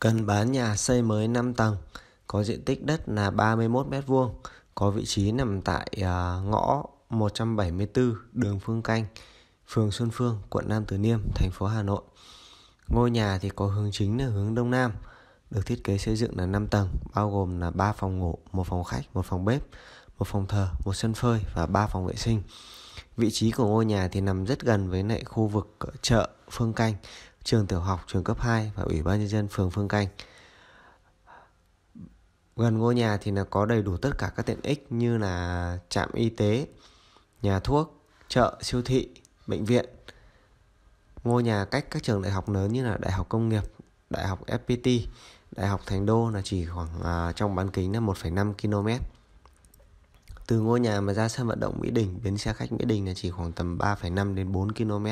Cần bán nhà xây mới 5 tầng, có diện tích đất là 31 m vuông có vị trí nằm tại à, ngõ 174 đường Phương Canh, phường Xuân Phương, quận Nam Từ Liêm, thành phố Hà Nội. Ngôi nhà thì có hướng chính là hướng đông nam, được thiết kế xây dựng là 5 tầng, bao gồm là 3 phòng ngủ, một phòng khách, một phòng bếp, một phòng thờ, một sân phơi và 3 phòng vệ sinh. Vị trí của ngôi nhà thì nằm rất gần với lại khu vực chợ Phương Canh trường tiểu học, trường cấp 2 và Ủy ban Nhân dân phường Phương Canh. Gần ngôi nhà thì là có đầy đủ tất cả các tiện ích như là trạm y tế, nhà thuốc, chợ, siêu thị, bệnh viện. Ngôi nhà cách các trường đại học lớn như là Đại học Công nghiệp, Đại học FPT, Đại học Thành Đô là chỉ khoảng à, trong bán kính là 1,5 km. Từ ngôi nhà mà ra sân vận động Mỹ Đình, bến xe khách Mỹ Đình là chỉ khoảng tầm 3,5 đến 4 km.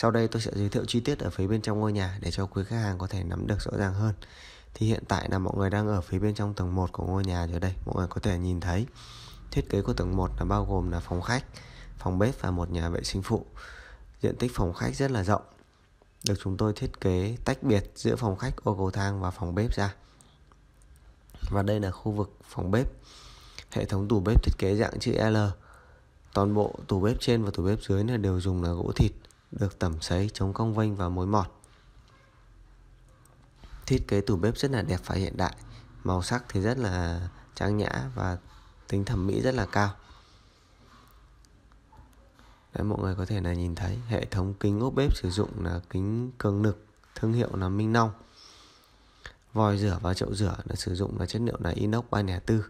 Sau đây tôi sẽ giới thiệu chi tiết ở phía bên trong ngôi nhà để cho quý khách hàng có thể nắm được rõ ràng hơn. Thì hiện tại là mọi người đang ở phía bên trong tầng 1 của ngôi nhà rồi đây, mọi người có thể nhìn thấy. Thiết kế của tầng 1 là bao gồm là phòng khách, phòng bếp và một nhà vệ sinh phụ. Diện tích phòng khách rất là rộng, được chúng tôi thiết kế tách biệt giữa phòng khách ô cầu thang và phòng bếp ra. Và đây là khu vực phòng bếp. Hệ thống tủ bếp thiết kế dạng chữ L. Toàn bộ tủ bếp trên và tủ bếp dưới là đều dùng là gỗ thịt được tẩm sấy chống cong vênh và mối mọt. Thiết kế tủ bếp rất là đẹp và hiện đại, màu sắc thì rất là trang nhã và tính thẩm mỹ rất là cao. Đấy, mọi người có thể là nhìn thấy hệ thống kính ốp bếp sử dụng là kính cường lực thương hiệu là Minh Long vòi rửa và chậu rửa là sử dụng là chất liệu là inox 304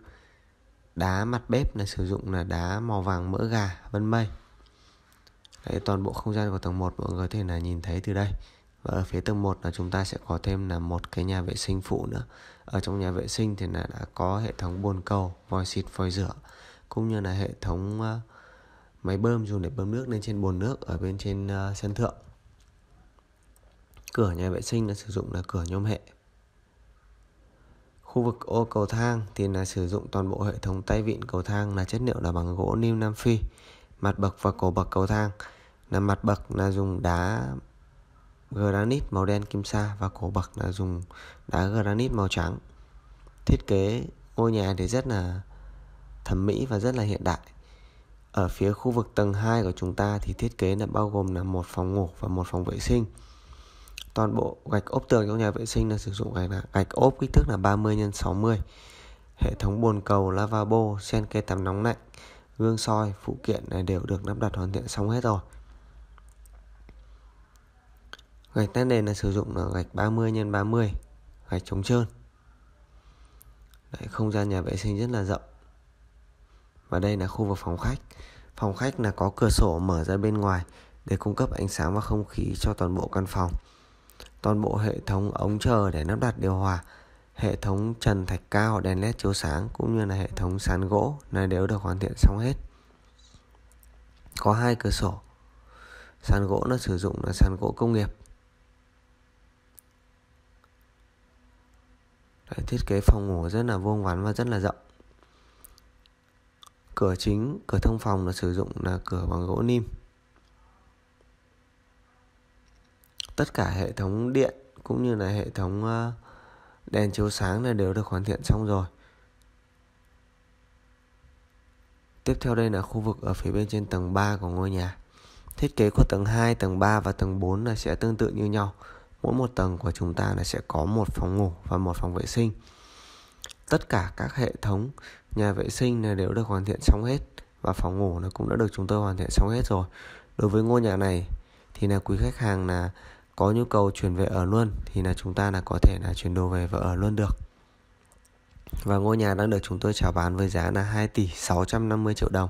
đá mặt bếp là sử dụng là đá màu vàng mỡ gà vân mây Đấy, toàn bộ không gian của tầng 1 mọi người có thể là nhìn thấy từ đây và ở phía tầng 1 là chúng ta sẽ có thêm là một cái nhà vệ sinh phụ nữa ở trong nhà vệ sinh thì là đã có hệ thống bồn cầu vòi xịt vòi rửa cũng như là hệ thống ờ, máy bơm dùng để bơm nước lên trên bồn nước ở bên trên uh, sân thượng cửa nhà vệ sinh là sử dụng là cửa nhôm hệ khu vực ô cầu thang thì là sử dụng toàn bộ hệ thống tay vịn cầu thang là chất liệu là bằng gỗ nim nam phi mặt bậc và cổ bậc cầu thang là mặt bậc là dùng đá granite màu đen kim sa và cổ bậc là dùng đá granite màu trắng thiết kế ngôi nhà thì rất là thẩm mỹ và rất là hiện đại ở phía khu vực tầng 2 của chúng ta thì thiết kế là bao gồm là một phòng ngủ và một phòng vệ sinh toàn bộ gạch ốp tường trong nhà vệ sinh là sử dụng gạch là gạch ốp kích thước là 30 x 60 hệ thống bồn cầu lavabo sen cây tắm nóng lạnh gương soi phụ kiện này đều được lắp đặt hoàn thiện xong hết rồi Gạch test nền là sử dụng là gạch 30 x 30 Gạch chống trơn Đấy, Không gian nhà vệ sinh rất là rộng Và đây là khu vực phòng khách Phòng khách là có cửa sổ mở ra bên ngoài Để cung cấp ánh sáng và không khí cho toàn bộ căn phòng Toàn bộ hệ thống ống chờ để lắp đặt điều hòa Hệ thống trần thạch cao, đèn led chiếu sáng Cũng như là hệ thống sàn gỗ này đều được hoàn thiện xong hết Có hai cửa sổ Sàn gỗ nó sử dụng là sàn gỗ công nghiệp Đấy, thiết kế phòng ngủ rất là vuông vắn và rất là rộng cửa chính cửa thông phòng là sử dụng là cửa bằng gỗ nim tất cả hệ thống điện cũng như là hệ thống ờ, đèn chiếu sáng là đều được hoàn thiện xong rồi tiếp theo đây là khu vực ở phía bên trên tầng 3 của ngôi nhà thiết kế của tầng 2, tầng 3 và tầng 4 là sẽ tương tự như nhau mỗi một tầng của chúng ta là sẽ có một phòng ngủ và một phòng vệ sinh tất cả các hệ thống nhà vệ sinh này đều được hoàn thiện xong hết và phòng ngủ nó cũng đã được chúng tôi hoàn thiện xong hết rồi đối với ngôi nhà này thì là quý khách hàng là có nhu cầu chuyển về ở luôn thì là chúng ta là có thể là chuyển đồ về và ở luôn được và ngôi nhà đang được chúng tôi chào bán với giá là 2 tỷ 650 triệu đồng.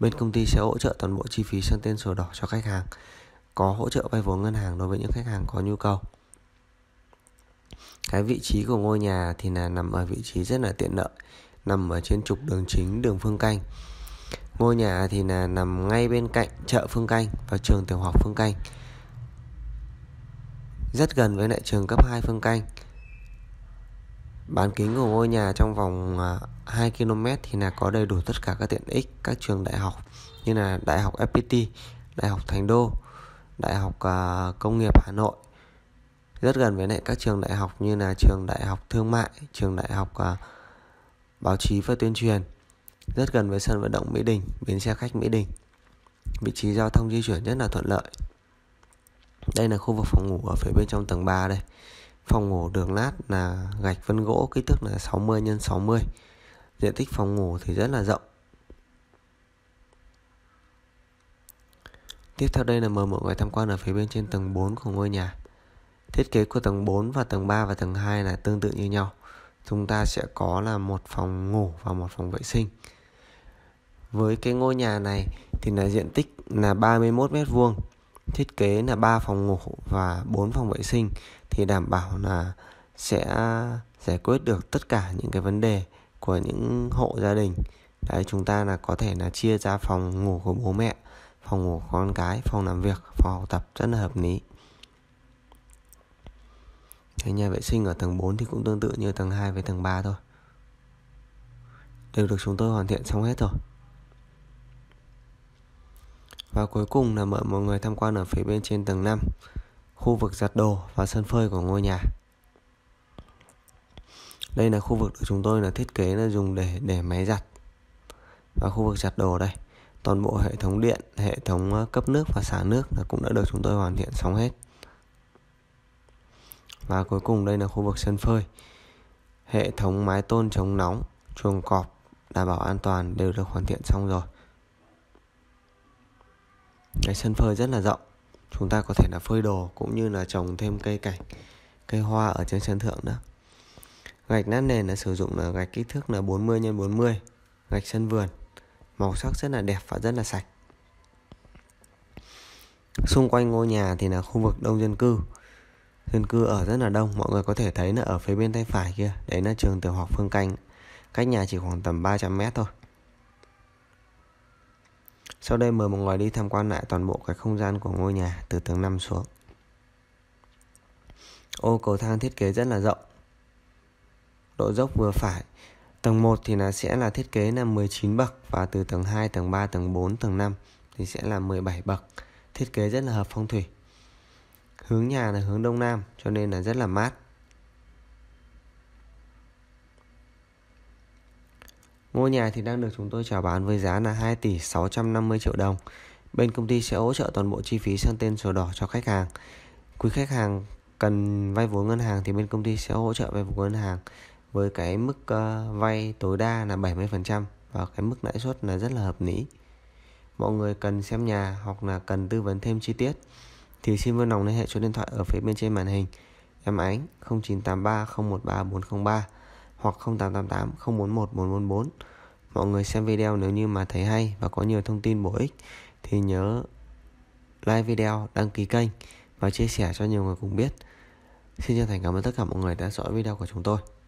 Bên công ty sẽ hỗ trợ toàn bộ chi phí sang tên sổ đỏ cho khách hàng có hỗ trợ vay vốn ngân hàng đối với những khách hàng có nhu cầu cái vị trí của ngôi nhà thì là nằm ở vị trí rất là tiện lợi nằm ở trên trục đường chính đường Phương Canh ngôi nhà thì là nằm ngay bên cạnh chợ Phương Canh và trường tiểu học Phương Canh rất gần với lại trường cấp 2 Phương Canh bán kính của ngôi nhà trong vòng 2 à, km thì là có đầy đủ tất cả các tiện ích các trường đại học như là đại học FPT đại học Thành Đô Đại học à, Công nghiệp Hà Nội rất gần với lại các trường đại học như là trường đại học thương mại, trường đại học uh, báo chí và tuyên truyền, rất gần với sân vận động Mỹ Đình, bến xe khách Mỹ Đình. Vị trí giao thông di chuyển rất là thuận lợi. Đây là khu vực phòng ngủ ở phía bên trong tầng 3 đây. Phòng ngủ đường lát là gạch vân gỗ kích thước là 60 x 60. Diện tích phòng ngủ thì rất là rộng. Tiếp theo đây là mời mọi người tham quan ở phía bên trên tầng 4 của ngôi nhà. Thiết kế của tầng 4 và tầng 3 và tầng 2 là tương tự như nhau. Chúng ta sẽ có là một phòng ngủ và một phòng vệ sinh. Với cái ngôi nhà này thì là diện tích là 31 mét vuông. Thiết kế là 3 phòng ngủ và 4 phòng vệ sinh thì đảm bảo là sẽ giải quyết được tất cả những cái vấn đề của những hộ gia đình. Đấy chúng ta là có thể là chia ra phòng ngủ của bố mẹ phòng ngủ con cái phòng làm việc phòng học tập rất là hợp lý cái nhà vệ sinh ở tầng 4 thì cũng tương tự như tầng 2 với tầng 3 thôi Đều được chúng tôi hoàn thiện xong hết rồi Và cuối cùng là mời mọi người tham quan ở phía bên trên tầng 5 Khu vực giặt đồ và sân phơi của ngôi nhà Đây là khu vực của chúng tôi là thiết kế là dùng để để máy giặt Và khu vực giặt đồ đây toàn bộ hệ thống điện, hệ thống ờ, cấp nước và xả nước là cũng đã được chúng tôi hoàn thiện xong hết. Và cuối cùng đây là khu vực sân phơi. Hệ thống mái tôn chống nóng, chuồng cọp đảm bảo an toàn đều được hoàn thiện xong rồi. Cái sân phơi rất là rộng. Chúng ta có thể là phơi đồ cũng như là trồng thêm cây cảnh, cây hoa ở trên sân thượng nữa. Gạch nát nền là sử dụng là gạch kích thước là 40 x 40, gạch sân vườn màu sắc rất là đẹp và rất là sạch xung quanh ngôi nhà thì là khu vực đông dân cư dân cư ở rất là đông mọi người có thể thấy là ở phía bên tay phải kia đấy là trường tiểu học phương canh cách nhà chỉ khoảng tầm 300 mét thôi sau đây mời mọi người đi tham quan lại toàn bộ cái không gian của ngôi nhà từ tầng 5 xuống ô cầu thang thiết kế rất là rộng độ dốc vừa phải Tầng 1 thì là sẽ là thiết kế là 19 bậc và từ tầng 2, tầng 3, tầng 4, tầng 5 thì sẽ là 17 bậc. Thiết kế rất là hợp phong thủy. Hướng nhà là hướng đông nam cho nên là rất là mát. Ngôi nhà thì đang được chúng tôi chào bán với giá là 2 tỷ 650 triệu đồng. Bên công ty sẽ hỗ trợ toàn bộ chi phí sang tên sổ đỏ cho khách hàng. Quý khách hàng cần vay vốn ngân hàng thì bên công ty sẽ hỗ trợ vay vốn ngân hàng với cái mức uh, vay tối đa là 70% và cái mức lãi suất là rất là hợp lý. Mọi người cần xem nhà hoặc là cần tư vấn thêm chi tiết thì xin vui lòng liên hệ số điện thoại ở phía bên trên màn hình. Em Ánh 0983 013 403 hoặc 0888 041 444. Mọi người xem video nếu như mà thấy hay và có nhiều thông tin bổ ích thì nhớ like video, đăng ký kênh và chia sẻ cho nhiều người cùng biết. Xin chân thành cảm ơn tất cả mọi người đã dõi video của chúng tôi.